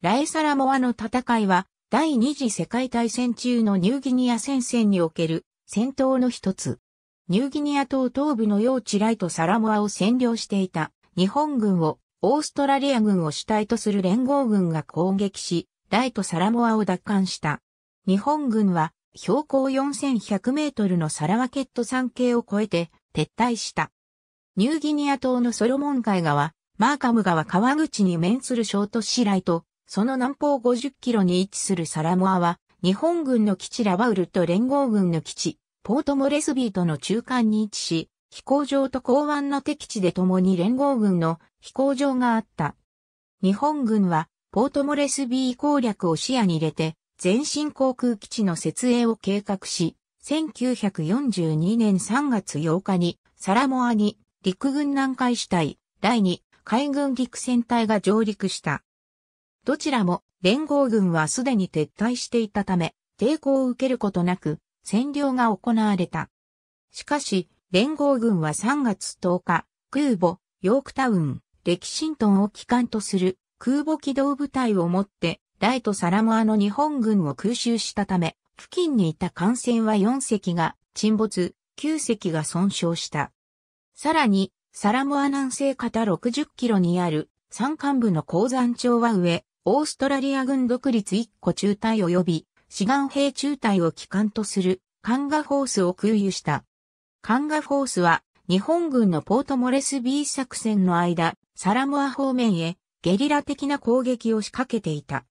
ライサラモアの戦いは、第二次世界大戦中のニューギニア戦線における戦闘の一つ。ニューギニア島東部の用地ライトサラモアを占領していた日本軍をオーストラリア軍を主体とする連合軍が攻撃し、ライトサラモアを奪還した。日本軍は標高4100メートルのサラワケット山系を越えて撤退した。ニューギニア島のソロモン海側、マーカム川川口に面する小都市ライトその南方50キロに位置するサラモアは、日本軍の基地ラバウルと連合軍の基地、ポートモレスビーとの中間に位置し、飛行場と港湾の敵地で共に連合軍の飛行場があった。日本軍は、ポートモレスビー攻略を視野に入れて、前進航空基地の設営を計画し、1942年3月8日に、サラモアに陸軍南海主体、第2海軍陸戦隊が上陸した。どちらも連合軍はすでに撤退していたため、抵抗を受けることなく占領が行われた。しかし、連合軍は3月10日、空母、ヨークタウン、レキシントンを機関とする空母機動部隊をもって、ライト・サラモアの日本軍を空襲したため、付近にいた艦船は4隻が沈没、9隻が損傷した。さらに、サラモア南西方60キロにある山間部の鉱山町は上、オーストラリア軍独立1個中隊及び志願兵中隊を機関とするカンガフォースを空輸した。カンガフォースは日本軍のポートモレスビー作戦の間、サラモア方面へゲリラ的な攻撃を仕掛けていた。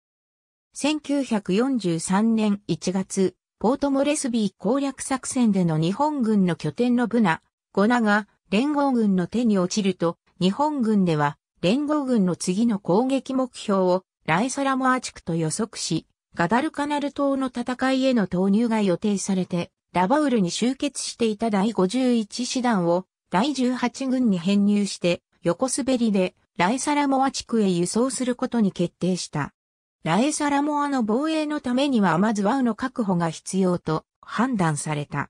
1943年1月、ポートモレスビー攻略作戦での日本軍の拠点のブナ、ゴナが連合軍の手に落ちると、日本軍では連合軍の次の攻撃目標をライサラモア地区と予測し、ガダルカナル島の戦いへの投入が予定されて、ラバウルに集結していた第51師団を第18軍に編入して横滑りでライサラモア地区へ輸送することに決定した。ライサラモアの防衛のためにはまずワウの確保が必要と判断された。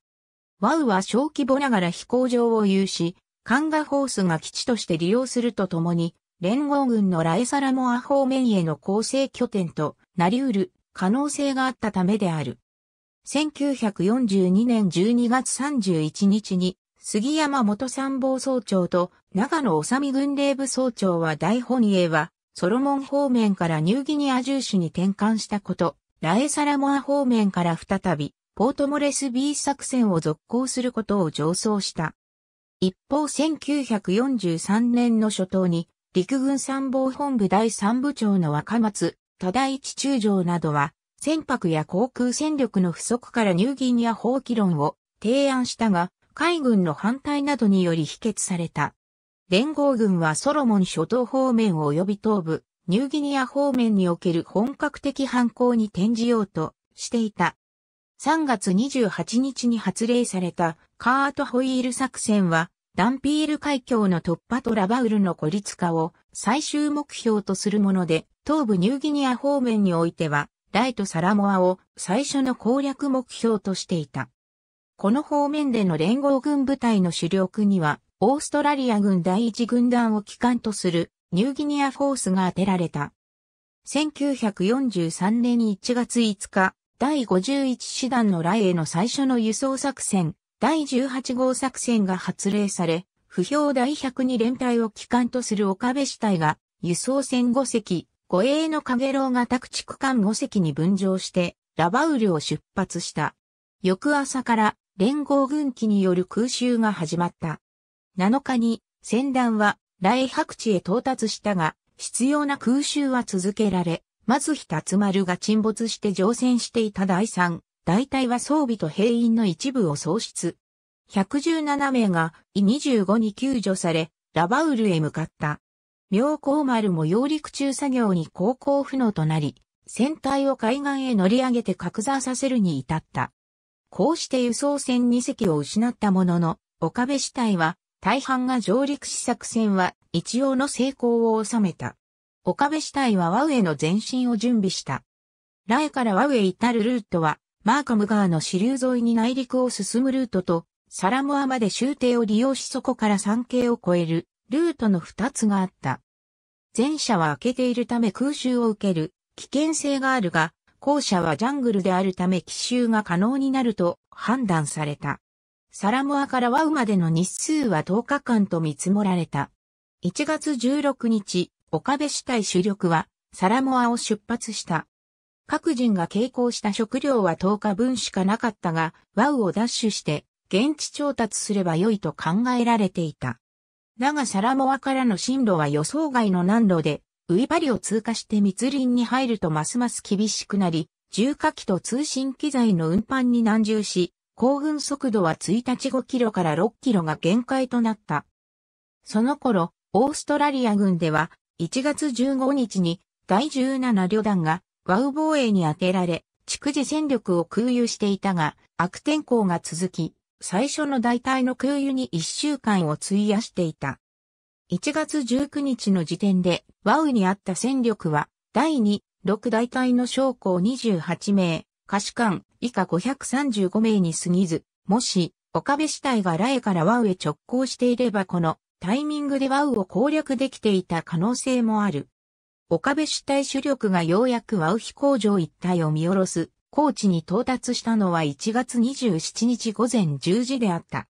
ワウは小規模ながら飛行場を有し、カンガホースが基地として利用するとともに、連合軍のライサラモア方面への構成拠点となり得る可能性があったためである。1942年12月31日に杉山元参謀総長と長野治美軍令部総長は大本営はソロモン方面からニューギニア重視に転換したこと、ラエサラモア方面から再びポートモレスビー作戦を続行することを上奏した。一方1943年の初頭に陸軍参謀本部第三部長の若松、忠一中将などは、船舶や航空戦力の不足からニューギニア放棄論を提案したが、海軍の反対などにより否決された。連合軍はソロモン諸島方面及び東部、ニューギニア方面における本格的反抗に転じようとしていた。3月28日に発令されたカートホイール作戦はダンピール海峡の突破とラバウルの孤立化を最終目標とするもので、東部ニューギニア方面においては、ライト・サラモアを最初の攻略目標としていた。この方面での連合軍部隊の主力には、オーストラリア軍第一軍団を機関とするニューギニアフォースが当てられた。1943年1月5日、第51師団のライへの最初の輸送作戦、第18号作戦が発令され、不評第102連隊を機関とする岡部支隊が、輸送船5隻、護衛の影楼が宅地区間5隻に分譲して、ラバウルを出発した。翌朝から連合軍機による空襲が始まった。7日に船団は大白地へ到達したが、必要な空襲は続けられ、まず日立丸が沈没して乗船していた第3、大隊は装備と兵員の一部を喪失。117名が、E25 に救助され、ラバウルへ向かった。妙高丸も揚陸中作業に航行不能となり、船体を海岸へ乗り上げて格座させるに至った。こうして輸送船2隻を失ったものの、岡部死体は、大半が上陸し作戦は一応の成功を収めた。岡部死体はワウへの前進を準備した。ラエからワウへ至るルートは、マーカム川の支流沿いに内陸を進むルートと、サラモアまで終点を利用しそこから山系を越えるルートの2つがあった。前者は開けているため空襲を受ける危険性があるが、後者はジャングルであるため奇襲が可能になると判断された。サラモアからワウまでの日数は10日間と見積もられた。1月16日、岡部市隊主力はサラモアを出発した。各人が傾向した食料は10日分しかなかったが、ワウをダッシュして、現地調達すれば良いと考えられていた。だがサラモアからの進路は予想外の難路で、ウイパリを通過して密林に入るとますます厳しくなり、重火器と通信機材の運搬に難重し、興奮速度は1日5キロから6キロが限界となった。その頃、オーストラリア軍では、1月15日に第17旅団がワウ防衛に当てられ、逐次戦力を空輸していたが、悪天候が続き、最初の大隊の空輸に1週間を費やしていた。1月19日の時点で、ワウにあった戦力は、第2、6大隊の将校28名、下士官以下535名に過ぎず、もし、岡部市隊がラエからワウへ直行していればこのタイミングでワウを攻略できていた可能性もある。岡部主体主力がようやく和ウヒ工場一帯を見下ろす、高地に到達したのは1月27日午前10時であった。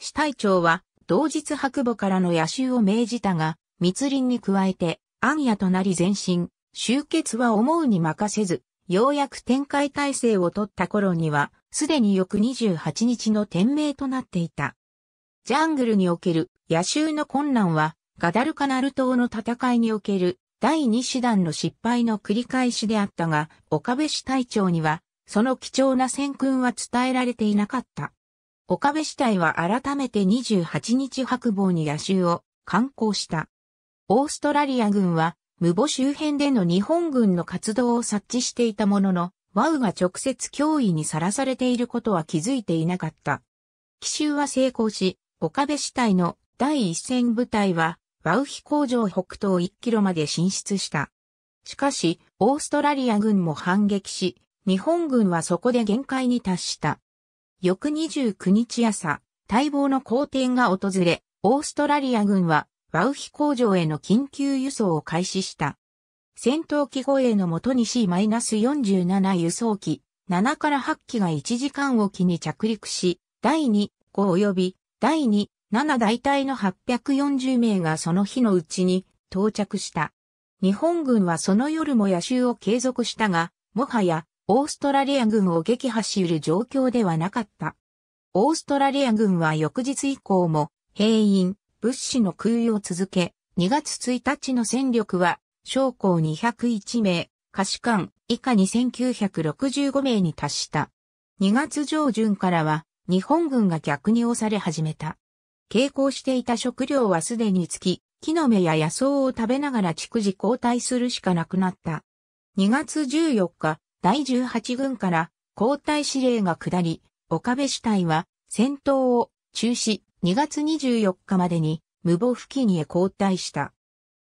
主隊長は、同日白母からの野襲を命じたが、密林に加えて、暗夜となり前進、集結は思うに任せず、ようやく展開体制を取った頃には、すでに翌28日の天命となっていた。ジャングルにおける野襲の困難は、ガダルカナル島の戦いにおける第2師団の失敗の繰り返しであったが、岡部市隊長には、その貴重な戦訓は伝えられていなかった。岡部市隊は改めて28日白坊に野襲を観光した。オーストラリア軍は、無母周辺での日本軍の活動を察知していたものの、ワウが直接脅威にさらされていることは気づいていなかった。奇襲は成功し、岡部市隊の第一戦部隊はワウヒ工場北東1キロまで進出した。しかし、オーストラリア軍も反撃し、日本軍はそこで限界に達した。翌29日朝、待望の好転が訪れ、オーストラリア軍はワウヒ工場への緊急輸送を開始した。戦闘機護衛のもとに C-47 輸送機7から8機が1時間おきに着陸し、第2、5及び第2、7大隊の840名がその日のうちに到着した。日本軍はその夜も野襲を継続したが、もはやオーストラリア軍を撃破し得る状況ではなかった。オーストラリア軍は翌日以降も兵員、物資の空輸を続け、2月1日の戦力は将校201名、可視官以下2965名に達した。2月上旬からは日本軍が逆に押され始めた。傾向していた食料はすでに尽き、木の芽や野草を食べながら逐次交代するしかなくなった。2月14日、第18軍から交代指令が下り、岡部主体は戦闘を中止、2月24日までに無謀付近へ交代した。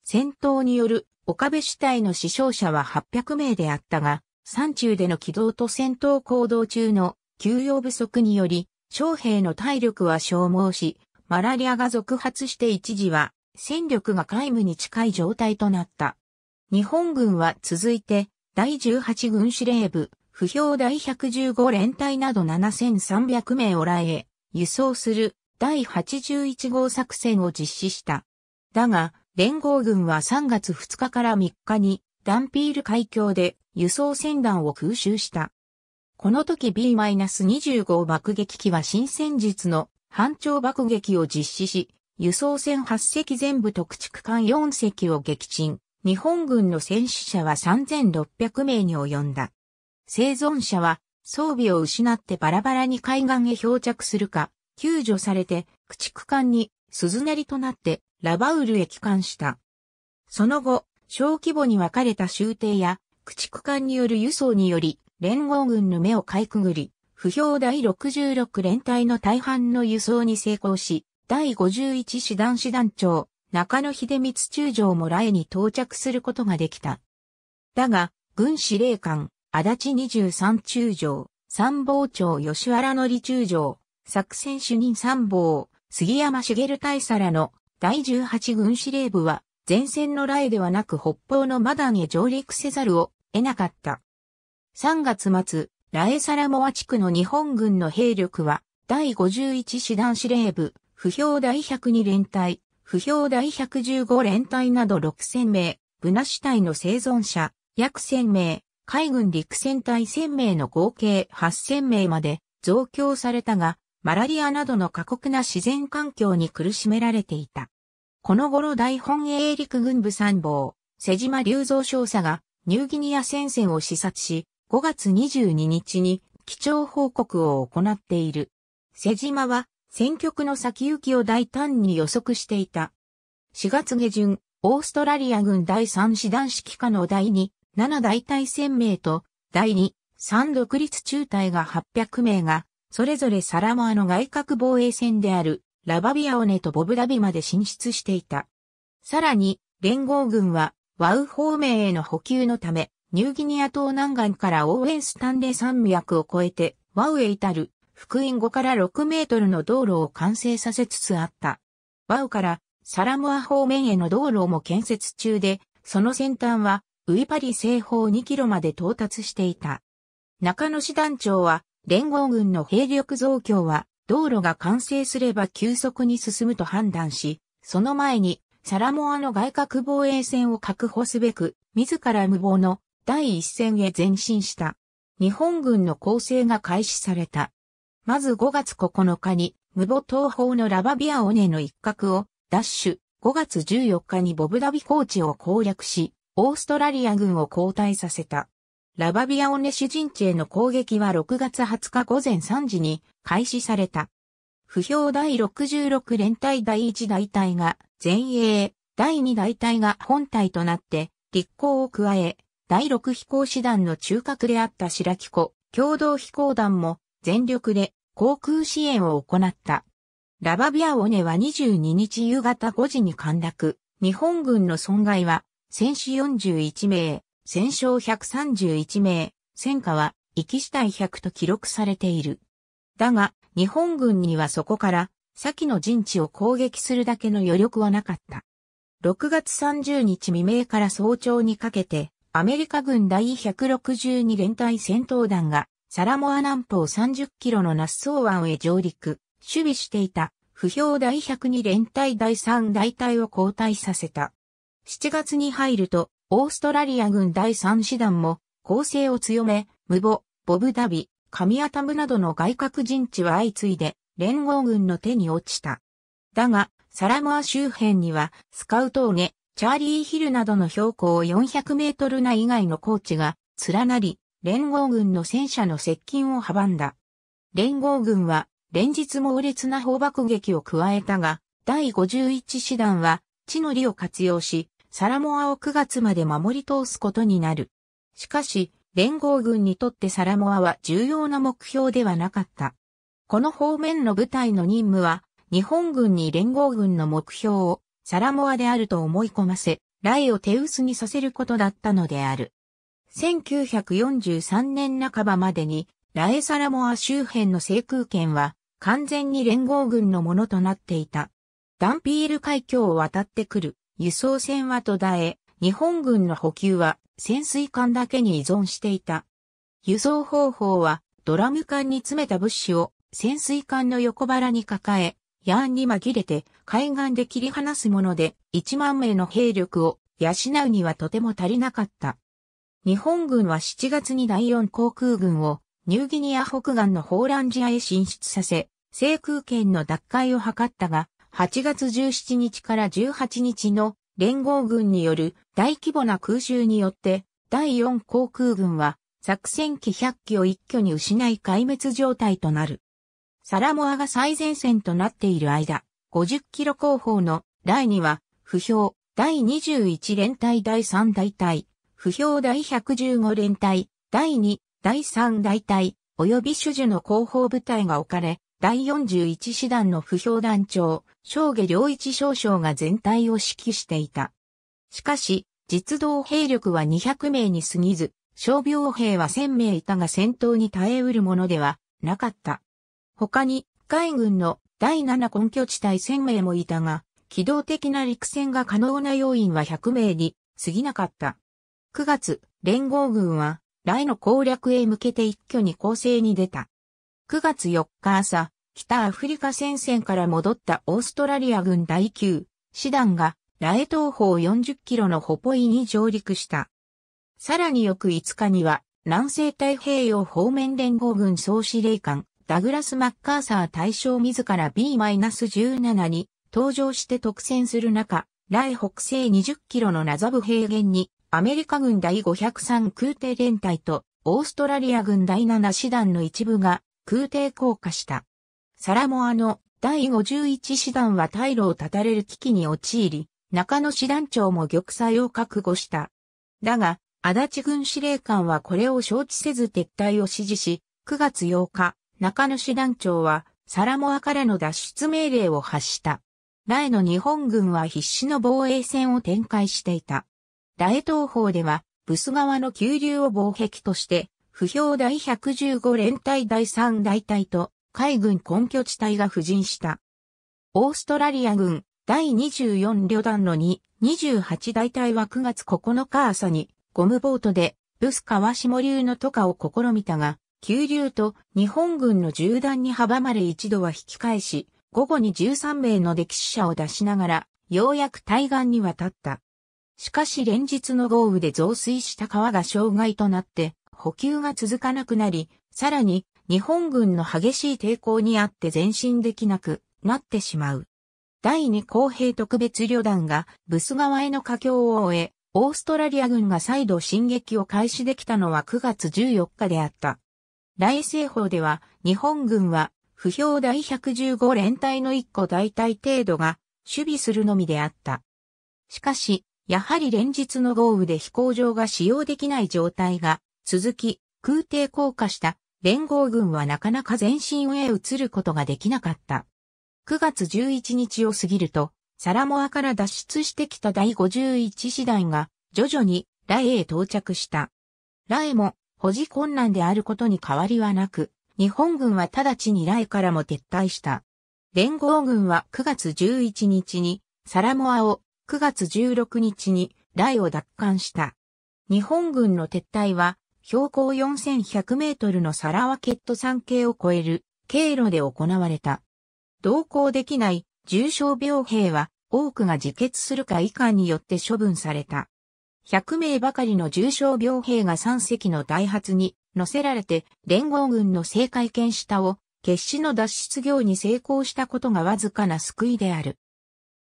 戦闘による岡部主体の死傷者は800名であったが、山中での起動と戦闘行動中の休養不足により、将兵の体力は消耗し、マラリアが続発して一時は戦力が皆無に近い状態となった。日本軍は続いて第18軍司令部、不評第115連隊など7300名をらえ、輸送する第81号作戦を実施した。だが、連合軍は3月2日から3日にダンピール海峡で輸送船団を空襲した。この時 B-25 爆撃機は新戦術の反長爆撃を実施し、輸送船8隻全部と駆逐艦4隻を撃沈。日本軍の戦死者は3600名に及んだ。生存者は装備を失ってバラバラに海岸へ漂着するか、救助されて駆逐艦に鈴なりとなってラバウルへ帰還した。その後、小規模に分かれた集艇や駆逐艦による輸送により連合軍の目をかいくぐり、不評第66連隊の大半の輸送に成功し、第51師団師団長、中野秀光中将もラエに到着することができた。だが、軍司令官、足立23中将、参謀長吉原則中将、作戦主任参謀、杉山茂大皿らの第18軍司令部は、前線のラエではなく北方のマダンへ上陸せざるを得なかった。3月末、ラエサラモア地区の日本軍の兵力は、第51師団司令部、不評第102連隊、不評第115連隊など6000名、ブナ支隊の生存者、約1000名、海軍陸戦隊1000名の合計8000名まで増強されたが、マラリアなどの過酷な自然環境に苦しめられていた。この頃大本営陸軍部参謀、瀬島隆三少佐がニューギニア戦線を視察し、5月22日に基調報告を行っている。瀬島は選挙区の先行きを大胆に予測していた。4月下旬、オーストラリア軍第3師団指揮下の第2、7大隊1000名と第2、3独立中隊が800名が、それぞれサラモアの外角防衛戦であるラバビアオネとボブダビまで進出していた。さらに、連合軍は、ワウ方面への補給のため、ニューギニア島南岸からオーウェンスタンレ山脈を越えて、ワウへ至る、福音5から6メートルの道路を完成させつつあった。ワウからサラモア方面への道路も建設中で、その先端はウイパリ西方2キロまで到達していた。中野師団長は、連合軍の兵力増強は、道路が完成すれば急速に進むと判断し、その前に、サラモアの外郭防衛線を確保すべく、自ら無謀の第一線へ前進した。日本軍の攻勢が開始された。まず5月9日に、無母東方のラバビアオネの一角を、ダッシュ、5月14日にボブダビ高地を攻略し、オーストラリア軍を後退させた。ラバビアオネ主人地への攻撃は6月20日午前3時に開始された。不評第66連隊第1大隊が前衛、第2大隊が本隊となって、立候を加え、第6飛行士団の中核であった白木湖共同飛行団も全力で航空支援を行った。ラバビアオネは22日夕方5時に陥落。日本軍の損害は戦死41名、戦勝131名、戦火は行き死体100と記録されている。だが、日本軍にはそこから、先の陣地を攻撃するだけの余力はなかった。6月30日未明から早朝にかけて、アメリカ軍第162連隊戦闘団がサラモア南方30キロのナッソー湾へ上陸、守備していた、不評第102連隊第3大隊を交代させた。7月に入ると、オーストラリア軍第3師団も、攻勢を強め、ムボ、ボブダビ、カミアタムなどの外郭陣地は相次いで、連合軍の手に落ちた。だが、サラモア周辺には、スカウトーゲ、チャーリーヒルなどの標高400メートル内以外の高地が連なり、連合軍の戦車の接近を阻んだ。連合軍は連日猛烈な砲爆撃を加えたが、第51師団は地の利を活用し、サラモアを9月まで守り通すことになる。しかし、連合軍にとってサラモアは重要な目標ではなかった。この方面の部隊の任務は、日本軍に連合軍の目標をサラモアであると思い込ませ、ライを手薄にさせることだったのである。1943年半ばまでに、ラエサラモア周辺の制空権は完全に連合軍のものとなっていた。ダンピール海峡を渡ってくる輸送船は途絶え、日本軍の補給は潜水艦だけに依存していた。輸送方法はドラム艦に詰めた物資を潜水艦の横腹に抱え、ヤーンに紛れて海岸で切り離すもので1万名の兵力を養うにはとても足りなかった。日本軍は7月に第4航空軍をニューギニア北岸のホーランジアへ進出させ、制空権の奪回を図ったが、8月17日から18日の連合軍による大規模な空襲によって第4航空軍は作戦機100機を一挙に失い壊滅状態となる。サラモアが最前線となっている間、50キロ後方の第2は、不評、第21連隊第3大隊、不評第115連隊、第2、第3大隊、及び主樹の後方部隊が置かれ、第41師団の不評団長、正下良一少将が全体を指揮していた。しかし、実動兵力は200名に過ぎず、傷病兵は1000名いたが戦闘に耐えうるものではなかった。他に海軍の第7根拠地帯1000名もいたが、機動的な陸戦が可能な要員は100名に過ぎなかった。9月、連合軍は、来の攻略へ向けて一挙に攻勢に出た。9月4日朝、北アフリカ戦線から戻ったオーストラリア軍第9師団が、来東方40キロのホポイに上陸した。さらに翌5日には、南西太平洋方面連合軍総司令官、ダグラス・マッカーサー大将自ら B-17 に登場して特選する中、来北西20キロのナザブ平原に、アメリカ軍第503空挺連隊と、オーストラリア軍第7師団の一部が空挺降下した。サラモアの第51師団は退路を断たれる危機に陥り、中野師団長も玉砕を覚悟した。だが、足立軍司令官はこれを承知せず撤退を指示し、9月8日、中主団長はサラモアからの脱出命令を発した。ラエの日本軍は必死の防衛戦を展開していた。ラエ東方では、ブス川の急流を防壁として、不評第115連隊第3大隊と海軍根拠地帯が布陣した。オーストラリア軍第24旅団の2、28大隊は9月9日朝にゴムボートでブス川下流の渡河を試みたが、急流と日本軍の銃弾に阻まれ一度は引き返し、午後に13名の歴史者を出しながら、ようやく対岸に渡った。しかし連日の豪雨で増水した川が障害となって、補給が続かなくなり、さらに日本軍の激しい抵抗にあって前進できなくなってしまう。第2公平特別旅団がブス川への架橋を終え、オーストラリア軍が再度進撃を開始できたのは9月14日であった。大政法では、日本軍は、不評第115連隊の1個大隊程度が、守備するのみであった。しかし、やはり連日の豪雨で飛行場が使用できない状態が続き、空挺降下した連合軍はなかなか前進へ移ることができなかった。9月11日を過ぎると、サラモアから脱出してきた第51師団が徐々にラエへ到着した。ラエも保持困難であることに変わりはなく、日本軍は直ちに来からも撤退した。連合軍は9月11日にサラモアを、9月16日に来を奪還した。日本軍の撤退は、標高4100メートルのサラワケット山系を超える経路で行われた。同行できない重症病兵は多くが自決するか以下によって処分された。100名ばかりの重傷病兵が3隻の大発に乗せられて連合軍の正解権下を決死の脱出業に成功したことがわずかな救いである。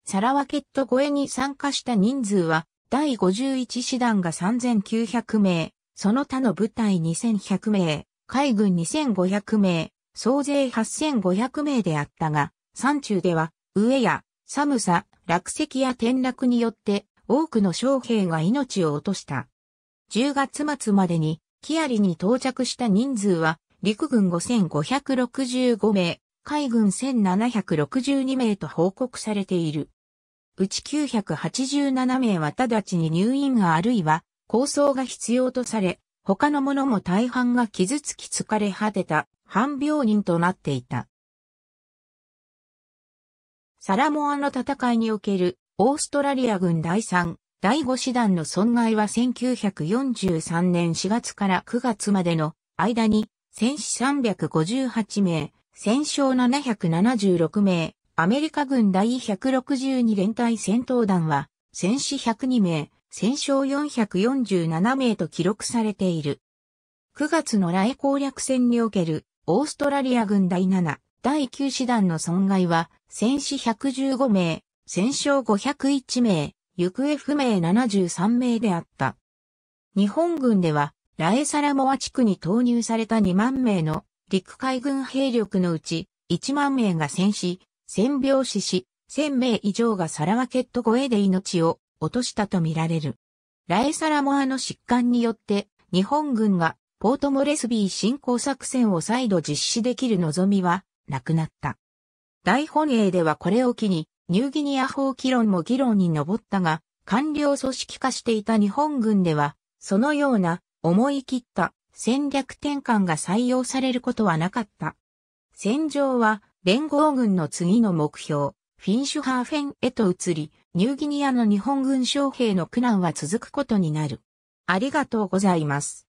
サラワケット越えに参加した人数は第51師団が3900名、その他の部隊2100名、海軍2500名、総勢8500名であったが、山中では、飢えや寒さ、落石や転落によって多くの将兵が命を落とした。10月末までに、キアリに到着した人数は、陸軍5565名、海軍1762名と報告されている。うち987名は直ちに入院があるいは、構想が必要とされ、他の者も大半が傷つき疲れ果てた、半病人となっていた。サラモアの戦いにおけるオーストラリア軍第3、第5師団の損害は1943年4月から9月までの間に戦死358名、戦勝776名、アメリカ軍第162連隊戦闘団は戦死102名、戦勝447名と記録されている。9月の来攻略戦におけるオーストラリア軍第7、第9師団の損害は戦死115名、戦勝501名、行方不明73名であった。日本軍では、ラエサラモア地区に投入された2万名の陸海軍兵力のうち1万名が戦死、戦病死し、1000名以上がサラワケット越えで命を落としたとみられる。ラエサラモアの疾患によって日本軍がポートモレスビー侵攻作戦を再度実施できる望みはなくなった。大本営ではこれを機にニューギニア法議論も議論に上ったが、官僚組織化していた日本軍では、そのような思い切った戦略転換が採用されることはなかった。戦場は連合軍の次の目標、フィンシュハーフェンへと移り、ニューギニアの日本軍将兵の苦難は続くことになる。ありがとうございます。